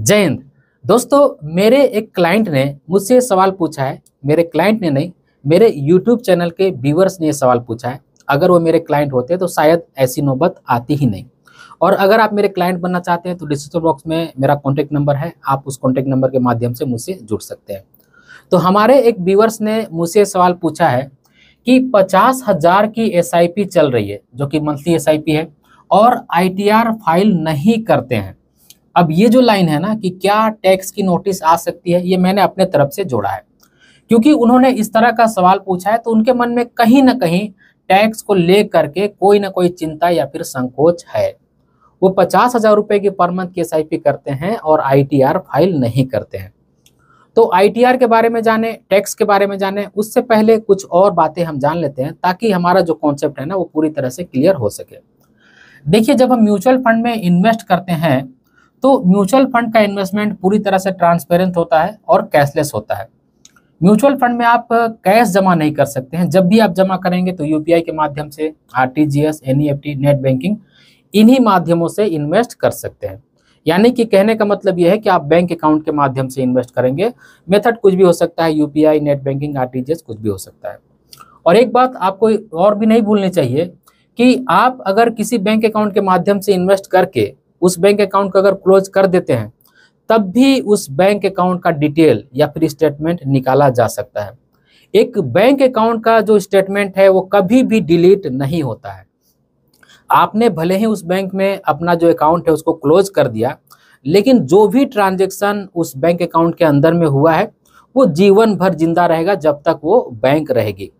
जय हिंद दोस्तों मेरे एक क्लाइंट ने मुझसे सवाल पूछा है मेरे क्लाइंट ने नहीं मेरे यूट्यूब चैनल के व्यूवर्स ने यह सवाल पूछा है अगर वो मेरे क्लाइंट होते तो शायद ऐसी नौबत आती ही नहीं और अगर आप मेरे क्लाइंट बनना चाहते हैं तो डिस्क्रिप्शन बॉक्स में मेरा कॉन्टैक्ट नंबर है आप उस कॉन्टैक्ट नंबर के माध्यम से मुझसे जुड़ सकते हैं तो हमारे एक व्यूवर्स ने मुझसे सवाल पूछा है कि पचास हज़ार की एस चल रही है जो कि मंथली एस है और आई फाइल नहीं करते हैं अब ये जो लाइन है ना कि क्या टैक्स की नोटिस आ सकती है ये मैंने अपने तरफ से जोड़ा है क्योंकि उन्होंने इस तरह का सवाल पूछा है तो उनके मन में कहीं ना कहीं टैक्स को ले करके कोई ना कोई चिंता या फिर संकोच है वो पचास हजार रुपये की पर मंथ की एस करते हैं और आई फाइल नहीं करते हैं तो आई के बारे में जाने टैक्स के बारे में जाने उससे पहले कुछ और बातें हम जान लेते हैं ताकि हमारा जो कॉन्सेप्ट है ना वो पूरी तरह से क्लियर हो सके देखिए जब हम म्यूचुअल फंड में इन्वेस्ट करते हैं तो म्यूचुअल फंड का इन्वेस्टमेंट पूरी तरह से ट्रांसपेरेंट होता है और कैशलेस होता है म्यूचुअल फंड में आप कैश जमा नहीं कर सकते हैं जब भी आप जमा करेंगे तो यूपीआई के माध्यम से R T G S N E F T net banking इन्हीं माध्यमों से इन्वेस्ट कर सकते हैं यानी कि कहने का मतलब यह है कि आप बैंक अकाउंट के माध्यम से इन्वेस्ट करेंगे मेथड कुछ भी हो सकता है यूपीआई नेट बैंकिंग आर कुछ भी हो सकता है और एक बात आपको और भी नहीं भूलनी चाहिए कि आप अगर किसी बैंक अकाउंट के माध्यम से इन्वेस्ट करके उस बैंक अकाउंट को अगर क्लोज कर देते हैं तब भी उस बैंक अकाउंट का डिटेल या फिर स्टेटमेंट निकाला जा सकता है एक बैंक अकाउंट का जो स्टेटमेंट है वो कभी भी डिलीट नहीं होता है आपने भले ही उस बैंक में अपना जो अकाउंट है उसको क्लोज कर दिया लेकिन जो भी ट्रांजेक्शन उस बैंक अकाउंट के अंदर में हुआ है वो जीवन भर जिंदा रहेगा जब तक वो बैंक रहेगी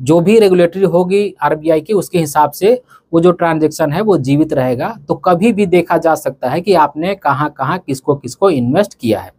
जो भी रेगुलेटरी होगी आरबीआई की उसके हिसाब से वो जो ट्रांजेक्शन है वो जीवित रहेगा तो कभी भी देखा जा सकता है कि आपने कहाँ कहाँ किसको किसको इन्वेस्ट किया है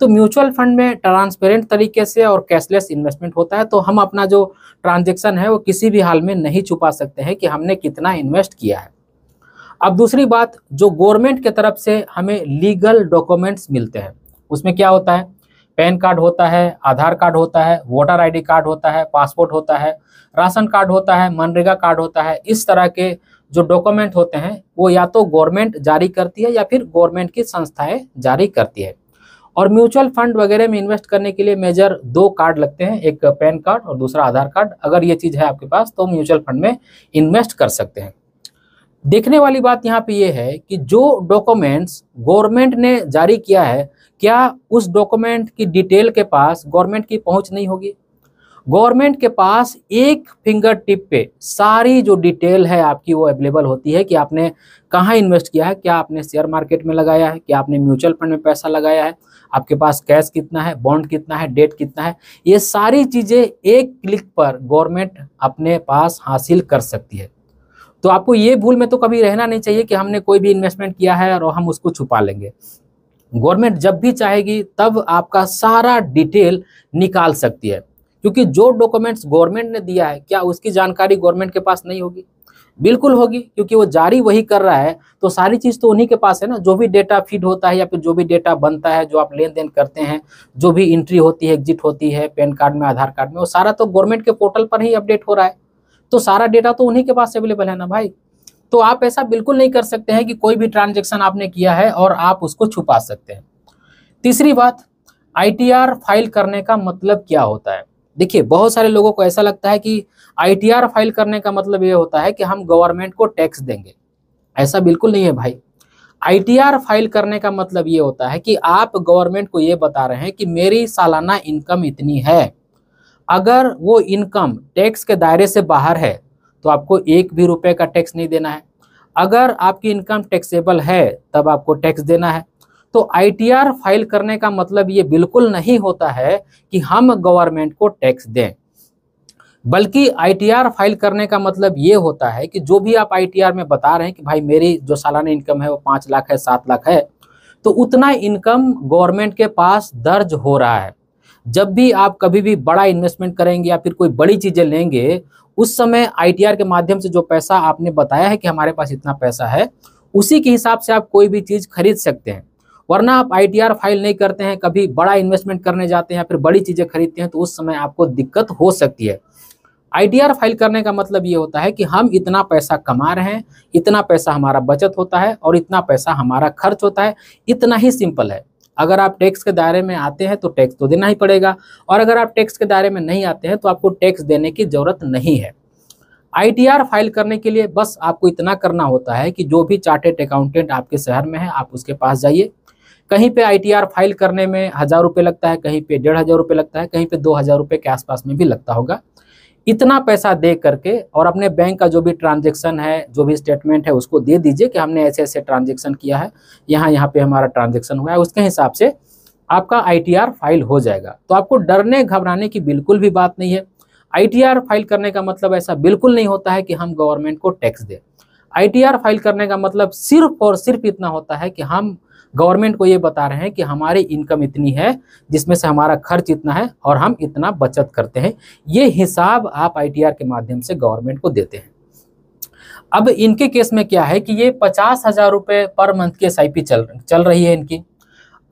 तो म्यूचुअल फंड में ट्रांसपेरेंट तरीके से और कैशलेस इन्वेस्टमेंट होता है तो हम अपना जो ट्रांजेक्शन है वो किसी भी हाल में नहीं छुपा सकते हैं कि हमने कितना इन्वेस्ट किया है अब दूसरी बात जो गवर्नमेंट के तरफ से हमें लीगल डॉक्यूमेंट्स मिलते हैं उसमें क्या होता है पैन कार्ड होता है आधार कार्ड होता है वोटर आईडी कार्ड होता है पासपोर्ट होता है राशन कार्ड होता है मनरेगा कार्ड होता है इस तरह के जो डॉक्यूमेंट होते हैं वो या तो गवर्नमेंट जारी करती है या फिर गवर्नमेंट की संस्थाएं जारी करती है और म्यूचुअल फंड वगैरह में इन्वेस्ट करने के लिए मेजर दो कार्ड लगते हैं एक पैन कार्ड और दूसरा आधार कार्ड अगर ये चीज़ है आपके पास तो म्यूचुअल फंड में इन्वेस्ट कर सकते हैं देखने वाली बात यहाँ पे ये है कि जो डॉक्यूमेंट्स गवर्नमेंट ने जारी किया है क्या उस डॉक्यूमेंट की डिटेल के पास गवर्नमेंट की पहुँच नहीं होगी गवर्नमेंट के पास एक फिंगर टिप पे सारी जो डिटेल है आपकी वो अवेलेबल होती है कि आपने कहाँ इन्वेस्ट किया है क्या आपने शेयर मार्केट में लगाया है क्या आपने म्यूचुअल फंड में पैसा लगाया है आपके पास कैश कितना है बॉन्ड कितना है डेट कितना है ये सारी चीज़ें एक क्लिक पर गवर्नमेंट अपने पास हासिल कर सकती है तो आपको ये भूल में तो कभी रहना नहीं चाहिए कि हमने कोई भी इन्वेस्टमेंट किया है और हम उसको छुपा लेंगे गवर्नमेंट जब भी चाहेगी तब आपका सारा डिटेल निकाल सकती है क्योंकि जो डॉक्यूमेंट्स गवर्नमेंट ने दिया है क्या उसकी जानकारी गवर्नमेंट के पास नहीं होगी बिल्कुल होगी क्योंकि वो जारी वही कर रहा है तो सारी चीज़ तो उन्हीं के पास है ना जो भी डेटा फीड होता है या फिर जो भी डेटा बनता है जो आप लेन देन करते हैं जो भी इंट्री होती है एग्जिट होती है पैन कार्ड में आधार कार्ड में वो सारा तो गवर्नमेंट के पोर्टल पर ही अपडेट हो रहा है तो सारा डेटा तो उन्हीं के पास अवेलेबल है ना भाई तो आप ऐसा बिल्कुल नहीं कर सकते हैं कि कोई भी ट्रांजेक्शन आपने किया है और आप उसको छुपा सकते हैं तीसरी बात आई फाइल करने का मतलब क्या होता है देखिए बहुत सारे लोगों को ऐसा लगता है कि आई फाइल करने का मतलब ये होता है कि हम गवर्नमेंट को टैक्स देंगे ऐसा बिल्कुल नहीं है भाई आई फाइल करने का मतलब ये होता है कि आप गवर्नमेंट को ये बता रहे हैं कि मेरी सालाना इनकम इतनी है अगर वो इनकम टैक्स के दायरे से बाहर है तो आपको एक भी रुपए का टैक्स नहीं देना है अगर आपकी इनकम टैक्सेबल है तब आपको टैक्स देना है तो आईटीआर फाइल करने का मतलब ये बिल्कुल नहीं होता है कि हम गवर्नमेंट को टैक्स दें बल्कि आईटीआर फाइल करने का मतलब ये होता है कि जो भी आप आईटीआर में बता रहे हैं कि भाई मेरी जो सालाना इनकम है वो पाँच लाख है सात लाख है तो उतना इनकम गवर्नमेंट के पास दर्ज हो रहा है जब भी आप कभी भी बड़ा इन्वेस्टमेंट करेंगे या फिर कोई बड़ी चीज़ें लेंगे उस समय आईटीआर के माध्यम से जो पैसा आपने बताया है कि हमारे पास इतना पैसा है उसी के हिसाब से आप कोई भी चीज़ खरीद सकते हैं वरना आप आईटीआर फाइल नहीं करते हैं कभी बड़ा इन्वेस्टमेंट करने जाते हैं या फिर बड़ी चीज़ें खरीदते हैं तो उस समय आपको दिक्कत हो सकती है आईटीआर फाइल करने का मतलब ये होता है कि हम इतना पैसा कमा रहे हैं इतना पैसा हमारा बचत होता है और इतना पैसा हमारा खर्च होता है इतना ही सिंपल है अगर आप टैक्स के दायरे में आते हैं तो टैक्स तो देना ही पड़ेगा और अगर आप टैक्स के दायरे में नहीं आते हैं तो आपको टैक्स देने की ज़रूरत नहीं है आईटीआर फाइल करने के लिए बस आपको इतना करना होता है कि जो भी चार्टेड अकाउंटेंट आपके शहर में है आप उसके पास जाइए कहीं पे आईटीआर फाइल करने में हज़ार रुपये लगता है कहीं पे डेढ़ हज़ार रुपये लगता है कहीं पे दो हज़ार रुपये के आसपास में भी लगता होगा इतना पैसा दे करके और अपने बैंक का जो भी ट्रांजेक्शन है जो भी स्टेटमेंट है उसको दे दीजिए कि हमने ऐसे ऐसे ट्रांजेक्शन किया है यहाँ यहाँ पे हमारा ट्रांजेक्शन हुआ है उसके हिसाब से आपका आईटीआर फाइल हो जाएगा तो आपको डरने घबराने की बिल्कुल भी बात नहीं है आईटीआर फाइल करने का मतलब ऐसा बिल्कुल नहीं होता है कि हम गवर्नमेंट को टैक्स दें आईटीआर फाइल करने का मतलब सिर्फ और सिर्फ इतना होता है कि हम गवर्नमेंट को ये बता रहे हैं कि हमारी इनकम इतनी है जिसमें से हमारा खर्च इतना है और हम इतना बचत करते हैं ये हिसाब आप आईटीआर के माध्यम से गवर्नमेंट को देते हैं अब इनके केस में क्या है कि ये पचास हज़ार रुपये पर मंथ की एस चल चल रही है इनकी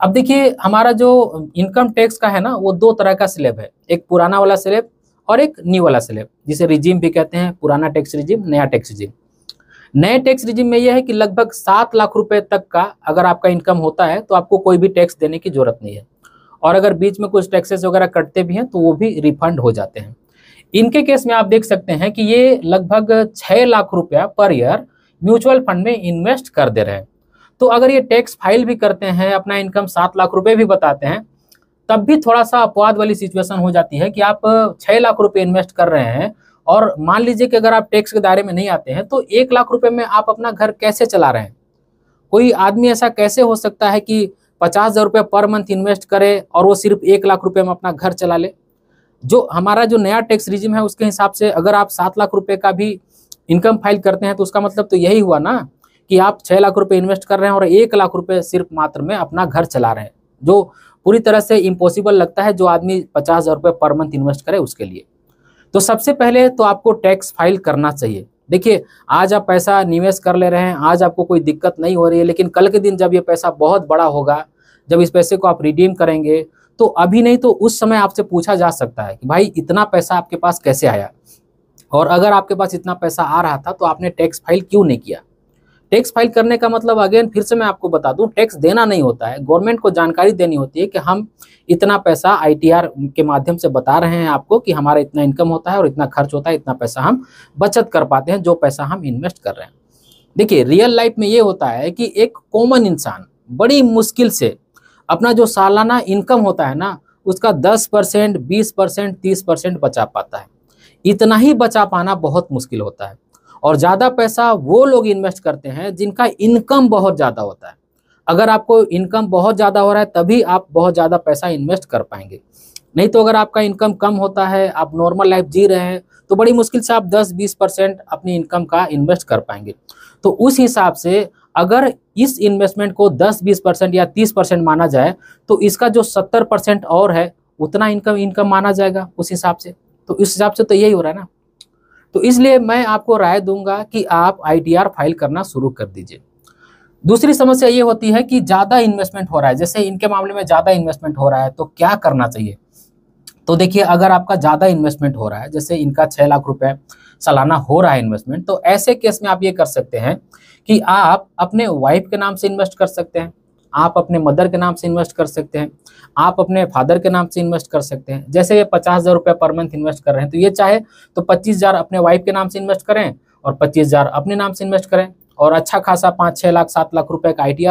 अब देखिए हमारा जो इनकम टैक्स का है ना वो दो तरह का स्लेब है एक पुराना वाला स्लेब और एक न्यू वाला स्लेब जिसे रिजीम भी कहते हैं पुराना टैक्स रिजीम नया टैक्स रिजीम नए टैक्स रिजिम में यह है कि लगभग सात लाख रुपए तक का अगर आपका इनकम होता है तो आपको कोई भी टैक्स देने की जरूरत नहीं है और अगर बीच में कुछ टैक्सेस वगैरह कटते भी हैं तो वो भी रिफंड हो जाते हैं इनके केस में आप देख सकते हैं कि ये लगभग छः लाख रुपया पर ईयर म्यूचुअल फंड में इन्वेस्ट कर दे रहे हैं तो अगर ये टैक्स फाइल भी करते हैं अपना इनकम सात लाख रुपये भी बताते हैं तब भी थोड़ा सा अपवाद वाली सिचुएशन हो जाती है कि आप छः लाख रुपये इन्वेस्ट कर रहे हैं और मान लीजिए कि अगर आप टैक्स के दायरे में नहीं आते हैं तो एक लाख रुपए में आप अपना घर कैसे चला रहे हैं कोई आदमी ऐसा कैसे हो सकता है कि पचास हज़ार रुपये पर मंथ इन्वेस्ट करे और वो सिर्फ एक लाख रुपए में अपना घर चला ले जो हमारा जो नया टैक्स रिजिम है उसके हिसाब से अगर आप सात लाख रुपये का भी इनकम फाइल करते हैं तो उसका मतलब तो यही हुआ ना कि आप छः लाख रुपये इन्वेस्ट कर रहे हैं और एक लाख रुपये सिर्फ मात्र में अपना घर चला रहे हैं जो पूरी तरह से इम्पॉसिबल लगता है जो आदमी पचास हज़ार रुपये पर मंथ इन्वेस्ट करे उसके लिए तो सबसे पहले तो आपको टैक्स फाइल करना चाहिए देखिए आज आप पैसा निवेश कर ले रहे हैं आज आपको कोई दिक्कत नहीं हो रही है लेकिन कल के दिन जब ये पैसा बहुत बड़ा होगा जब इस पैसे को आप रिडीम करेंगे तो अभी नहीं तो उस समय आपसे पूछा जा सकता है कि भाई इतना पैसा आपके पास कैसे आया और अगर आपके पास इतना पैसा आ रहा था तो आपने टैक्स फाइल क्यों नहीं किया टैक्स फाइल करने का मतलब अगेन फिर से मैं आपको बता दूं टैक्स देना नहीं होता है गवर्नमेंट को जानकारी देनी होती है कि हम इतना पैसा आईटीआर के माध्यम से बता रहे हैं आपको कि हमारा इतना इनकम होता है और इतना खर्च होता है इतना पैसा हम बचत कर पाते हैं जो पैसा हम इन्वेस्ट कर रहे हैं देखिए रियल लाइफ में ये होता है कि एक कॉमन इंसान बड़ी मुश्किल से अपना जो सालाना इनकम होता है ना उसका दस परसेंट बीस परसेंट तीस परसेंट बचा पाता है इतना ही बचा पाना बहुत मुश्किल होता है और ज़्यादा पैसा वो लोग इन्वेस्ट करते हैं जिनका इनकम बहुत ज़्यादा होता है अगर आपको इनकम बहुत ज़्यादा हो रहा है तभी आप बहुत ज़्यादा पैसा इन्वेस्ट कर पाएंगे नहीं तो अगर आपका इनकम कम होता है आप नॉर्मल लाइफ जी रहे हैं तो बड़ी मुश्किल से आप 10-20 परसेंट अपनी इनकम का इन्वेस्ट कर पाएंगे तो उस हिसाब से अगर इस इन्वेस्टमेंट को 10-20 परसेंट या 30 परसेंट माना जाए तो इसका जो 70 परसेंट और है उतना इनकम इनकम माना जाएगा उस हिसाब से तो उस हिसाब से तो यही हो रहा है ना तो इसलिए मैं आपको राय दूंगा कि आप आईटीआर फाइल करना शुरू कर दीजिए दूसरी समस्या ये होती है कि ज़्यादा इन्वेस्टमेंट हो रहा है जैसे इनके मामले में ज़्यादा इन्वेस्टमेंट हो रहा है तो क्या करना चाहिए तो देखिए अगर आपका ज़्यादा इन्वेस्टमेंट हो रहा है जैसे इनका छः लाख रुपए सालाना हो रहा है इन्वेस्टमेंट तो ऐसे केस में आप ये कर सकते हैं कि आप अपने वाइफ के नाम से इन्वेस्ट कर सकते हैं आप अपने मदर के नाम से इन्वेस्ट कर सकते हैं आप अपने फादर के नाम से इन्वेस्ट कर सकते हैं जैसे ये पचास हज़ार रुपया पर मंथ इन्वेस्ट कर रहे हैं तो ये चाहे तो पच्चीस हज़ार अपने वाइफ के नाम से इन्वेस्ट करें और पच्चीस हज़ार अपने नाम से इन्वेस्ट करें और अच्छा खासा पाँच छः लाख सात लाख रुपये का आई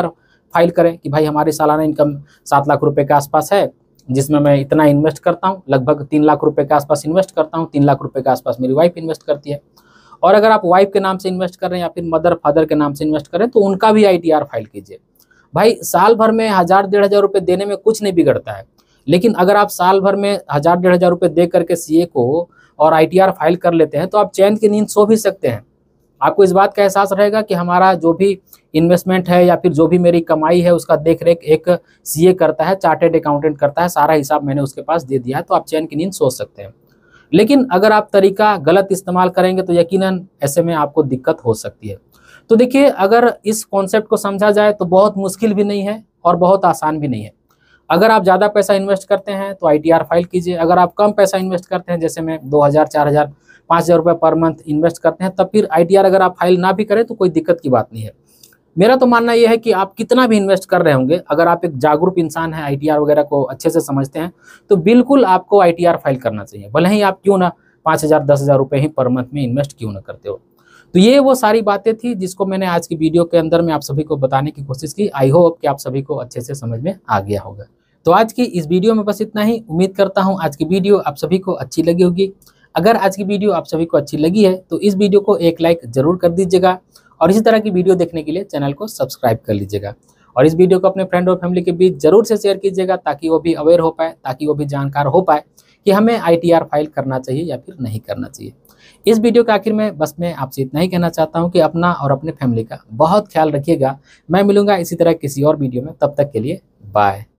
फाइल करें कि भाई हमारी सालाना इनकम सात लाख रुपये के आसपास है जिसमें मैं इतना इन्वेस्ट करता हूँ लगभग तीन लाख रुपये के आसपास इन्वेस्ट करता हूँ तीन लाख रुपये के आसपास मेरी वाइफ इन्वेस्ट करती है और अगर आप वाइफ के नाम से इन्वेस्ट कर रहे हैं या फिर मदर फादर के नाम से इन्वेस्ट करें तो उनका भी आई फाइल कीजिए भाई साल भर में हज़ार डेढ़ हज़ार रुपये देने में कुछ नहीं बिगड़ता है लेकिन अगर आप साल भर में हज़ार डेढ़ हज़ार रुपये दे करके सी को और आई फाइल कर लेते हैं तो आप चैन की नींद सो भी सकते हैं आपको इस बात का एहसास रहेगा कि हमारा जो भी इन्वेस्टमेंट है या फिर जो भी मेरी कमाई है उसका देख रेख एक सी करता है चार्टेड अकाउंटेंट करता है सारा हिसाब मैंने उसके पास दे दिया है तो आप चैन की नींद सो सकते हैं लेकिन अगर आप तरीका गलत इस्तेमाल करेंगे तो यकीनन ऐसे में आपको दिक्कत हो सकती है तो देखिए अगर इस कॉन्सेप्ट को समझा जाए तो बहुत मुश्किल भी नहीं है और बहुत आसान भी नहीं है अगर आप ज़्यादा पैसा इन्वेस्ट करते हैं तो आई फाइल कीजिए अगर आप कम पैसा इन्वेस्ट करते हैं जैसे मैं दो हज़ार चार हज़ार पाँच हज़ार रुपये पर मंथ इन्वेस्ट करते हैं तब फिर आईटीआर अगर आप फाइल ना भी करें तो कोई दिक्कत की बात नहीं है मेरा तो मानना यह है कि आप कितना भी इन्वेस्ट कर रहे होंगे अगर आप एक जागरूक इंसान हैं आईटीआर वगैरह को अच्छे से समझते हैं तो बिल्कुल आपको आईटीआर फाइल करना चाहिए भले ही आप क्यों ना पाँच हज़ार दस हज़ार रुपये ही पर मंथ में इन्वेस्ट क्यों ना करते हो तो ये वो सारी बातें थी जिसको मैंने आज की वीडियो के अंदर में आप सभी को बताने की कोशिश की आई होप कि आप सभी को अच्छे से समझ में आ गया होगा तो आज की इस वीडियो में बस इतना ही उम्मीद करता हूँ आज की वीडियो आप सभी को अच्छी लगी होगी अगर आज की वीडियो आप सभी को अच्छी लगी है तो इस वीडियो को एक लाइक जरूर कर दीजिएगा और इसी तरह की वीडियो देखने के लिए चैनल को सब्सक्राइब कर लीजिएगा और इस वीडियो को अपने फ्रेंड और फैमिली के बीच जरूर से शेयर कीजिएगा ताकि वो भी अवेयर हो पाए ताकि वो भी जानकार हो पाए कि हमें आई फाइल करना चाहिए या फिर नहीं करना चाहिए इस वीडियो के आखिर में बस मैं आपसे इतना ही कहना चाहता हूँ कि अपना और अपने फैमिली का बहुत ख्याल रखिएगा मैं मिलूंगा इसी तरह किसी और वीडियो में तब तक के लिए बाय